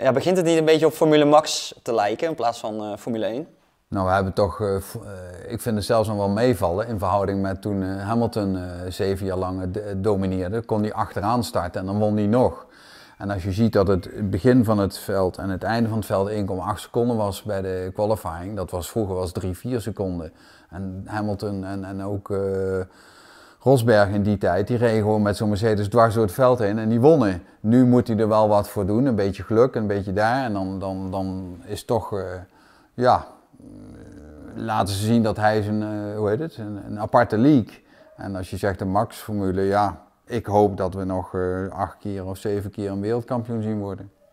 Ja, begint het niet een beetje op Formule Max te lijken in plaats van eh, Formule 1? Nou, we hebben toch, eh, eh, ik vind het zelfs nog wel meevallen in verhouding met toen Hamilton zeven jaar lang domineerde. Kon hij achteraan starten en dan won hij nog. En als je ziet dat het begin van het veld en het einde van het veld 1,8 seconden was bij de qualifying, dat was vroeger was 3, 4 seconden. En Hamilton en, en ook. Rosberg in die tijd, die reed gewoon met zo'n Mercedes dwars door het veld heen en die wonnen. Nu moet hij er wel wat voor doen, een beetje geluk, een beetje daar. En dan, dan, dan is toch, eh, ja, eh, laten ze zien dat hij is een, eh, hoe heet het, een, aparte league. En als je zegt de Max-formule, ja, ik hoop dat we nog acht keer of zeven keer een wereldkampioen zien worden.